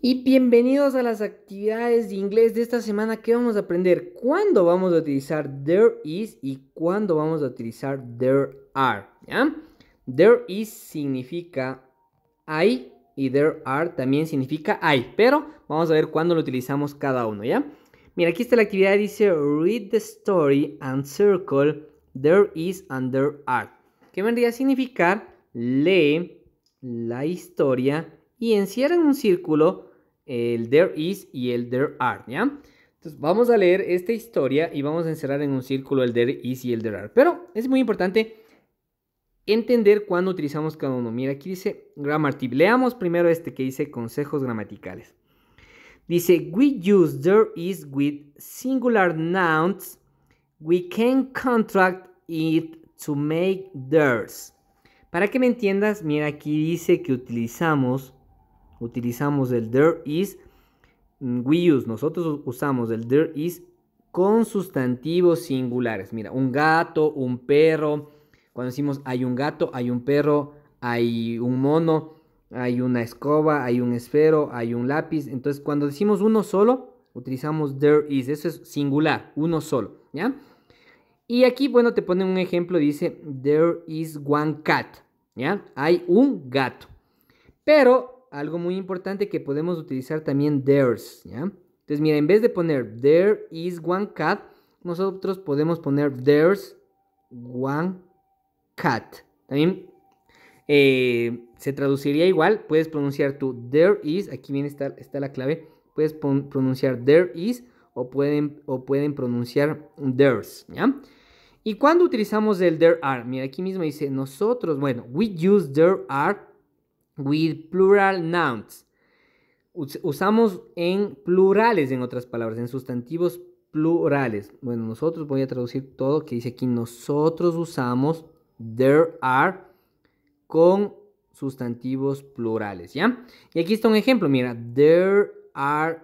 y bienvenidos a las actividades de inglés de esta semana ¿Qué vamos a aprender cuándo vamos a utilizar there is y cuándo vamos a utilizar there are. ¿ya? There is significa hay y there are también significa hay, pero vamos a ver cuándo lo utilizamos cada uno, ¿ya? Mira, aquí está la actividad, dice read the story and circle there is and there are, ¿Qué vendría a significar lee la historia y encierra en un círculo el there is y el there are, ¿ya? Entonces vamos a leer esta historia y vamos a encerrar en un círculo el there is y el there are. Pero es muy importante entender cuándo utilizamos cada uno. Mira, aquí dice grammar tip. Leamos primero este que dice consejos gramaticales. Dice, we use there is with singular nouns. We can contract it to make theirs. Para que me entiendas, mira, aquí dice que utilizamos utilizamos el there is, mm, we use, nosotros usamos el there is con sustantivos singulares. Mira, un gato, un perro. Cuando decimos hay un gato, hay un perro, hay un mono, hay una escoba, hay un esfero, hay un lápiz. Entonces, cuando decimos uno solo, utilizamos there is. Eso es singular, uno solo, ¿ya? Y aquí, bueno, te pone un ejemplo, dice there is one cat, ¿ya? Hay un gato. Pero algo muy importante que podemos utilizar también there's, ¿ya? Entonces, mira, en vez de poner there is one cat, nosotros podemos poner there's one cat. También eh, se traduciría igual, puedes pronunciar tu there is, aquí viene está, está la clave, puedes pronunciar there is o pueden, o pueden pronunciar there's, ¿ya? ¿Y cuando utilizamos el there are? Mira, aquí mismo dice nosotros, bueno, we use there are with plural nouns. Usamos en plurales, en otras palabras, en sustantivos plurales. Bueno, nosotros voy a traducir todo que dice aquí. Nosotros usamos there are con sustantivos plurales, ¿ya? Y aquí está un ejemplo, mira, there are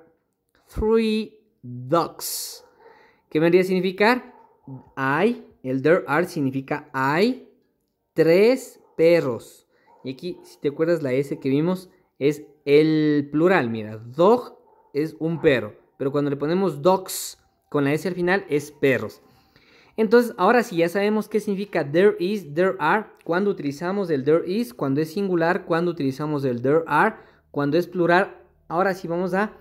three ducks. ¿Qué vendría a significar? Hay, el there are significa hay tres perros. Y aquí, si te acuerdas, la S que vimos es el plural. Mira, dog es un perro. Pero cuando le ponemos dogs con la S al final es perros. Entonces, ahora sí, ya sabemos qué significa there is, there are. Cuando utilizamos el there is, cuando es singular, cuando utilizamos el there are, cuando es plural. Ahora sí vamos a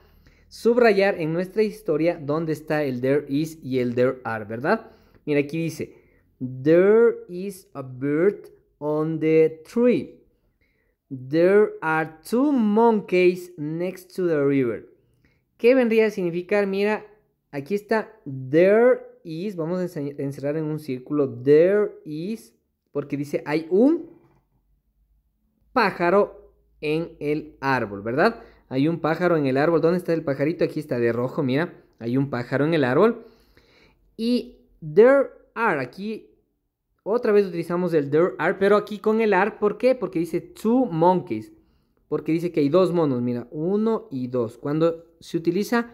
subrayar en nuestra historia dónde está el there is y el there are, ¿verdad? Mira, aquí dice, there is a bird on the tree. There are two monkeys next to the river. ¿Qué vendría a significar? Mira, aquí está there is. Vamos a encerrar en un círculo. There is. Porque dice hay un pájaro en el árbol, ¿verdad? Hay un pájaro en el árbol. ¿Dónde está el pajarito? Aquí está de rojo, mira. Hay un pájaro en el árbol. Y there are. Aquí otra vez utilizamos el there are, pero aquí con el are, ¿por qué? Porque dice two monkeys. Porque dice que hay dos monos, mira, uno y dos. Cuando se utiliza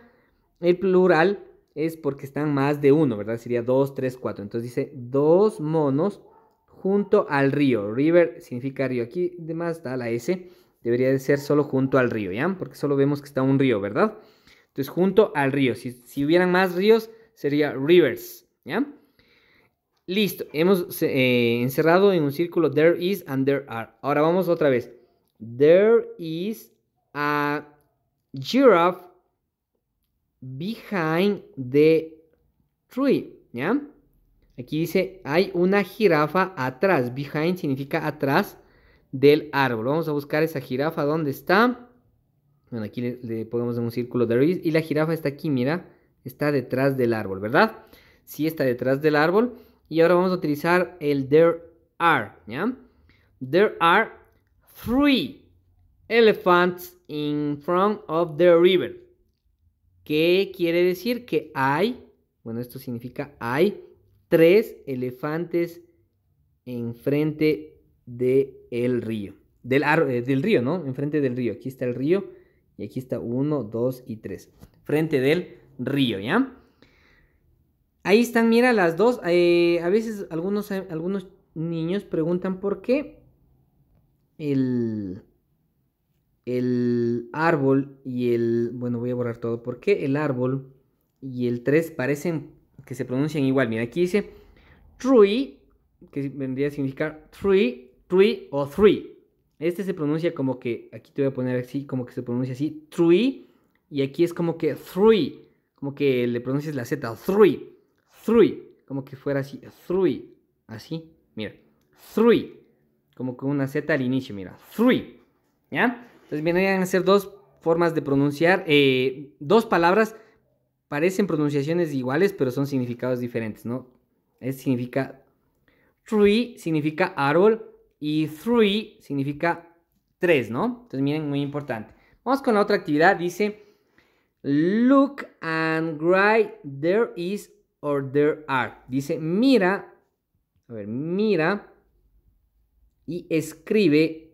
el plural es porque están más de uno, ¿verdad? Sería dos, tres, cuatro. Entonces dice dos monos junto al río. River significa río. Aquí además da la S. Debería de ser solo junto al río, ¿ya? Porque solo vemos que está un río, ¿verdad? Entonces junto al río. Si, si hubieran más ríos, sería rivers, ¿ya? Listo, hemos eh, encerrado en un círculo there is and there are. Ahora vamos otra vez. There is a giraffe behind the tree. ¿Ya? Aquí dice, hay una jirafa atrás. Behind significa atrás del árbol. Vamos a buscar esa jirafa. ¿Dónde está? Bueno, aquí le, le ponemos en un círculo there is. Y la jirafa está aquí, mira. Está detrás del árbol, ¿verdad? Sí está detrás del árbol. Y ahora vamos a utilizar el there are, ¿ya? There are three elephants in front of the river. ¿Qué quiere decir? Que hay, bueno, esto significa hay tres elefantes enfrente del río. Del, eh, del río, ¿no? Enfrente del río. Aquí está el río y aquí está uno, dos y tres. Frente del río, ¿ya? Ahí están, mira, las dos. Eh, a veces algunos, eh, algunos niños preguntan por qué el, el árbol y el... Bueno, voy a borrar todo. ¿Por qué el árbol y el 3 parecen que se pronuncian igual? Mira, aquí dice tree, que vendría a significar tree, tree o three. Este se pronuncia como que, aquí te voy a poner así, como que se pronuncia así, tree, y aquí es como que three, como que le pronuncias la Z, three como que fuera así, three, así, mira, three, como con una Z al inicio, mira, three, ¿ya? Entonces vendrían a ser dos formas de pronunciar, eh, dos palabras parecen pronunciaciones iguales, pero son significados diferentes, ¿no? Es significa three significa árbol y three significa tres, ¿no? Entonces miren, muy importante. Vamos con la otra actividad, dice look and write there is or there are. Dice, mira, a ver, mira y escribe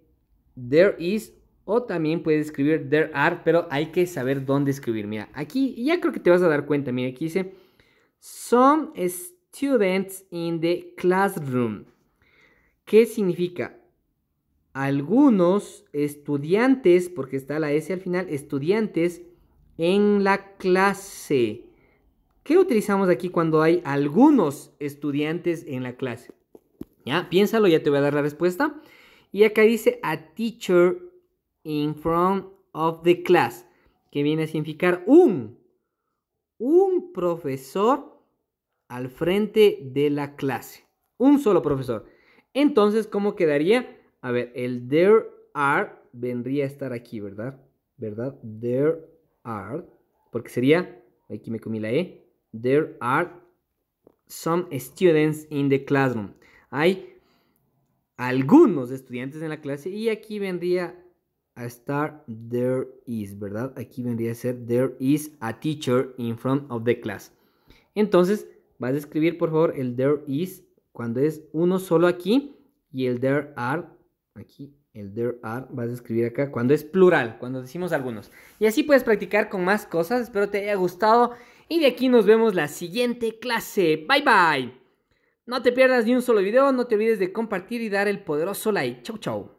there is o también puede escribir there are, pero hay que saber dónde escribir. Mira, aquí ya creo que te vas a dar cuenta. Mira, aquí dice some students in the classroom. ¿Qué significa? Algunos estudiantes, porque está la S al final, estudiantes en la clase. ¿Qué utilizamos aquí cuando hay algunos estudiantes en la clase? Ya, piénsalo, ya te voy a dar la respuesta. Y acá dice a teacher in front of the class, que viene a significar un, un profesor al frente de la clase. Un solo profesor. Entonces, ¿cómo quedaría? A ver, el there are vendría a estar aquí, ¿verdad? ¿Verdad? There are. Porque sería, aquí me comí la E, There are some students in the classroom. Hay algunos estudiantes en la clase y aquí vendría a estar there is, ¿verdad? Aquí vendría a ser there is a teacher in front of the class. Entonces, vas a escribir por favor el there is cuando es uno solo aquí y el there are aquí el there are vas a escribir acá cuando es plural, cuando decimos algunos. Y así puedes practicar con más cosas. Espero te haya gustado. Y de aquí nos vemos la siguiente clase. Bye bye. No te pierdas ni un solo video, no te olvides de compartir y dar el poderoso like. Chau chau.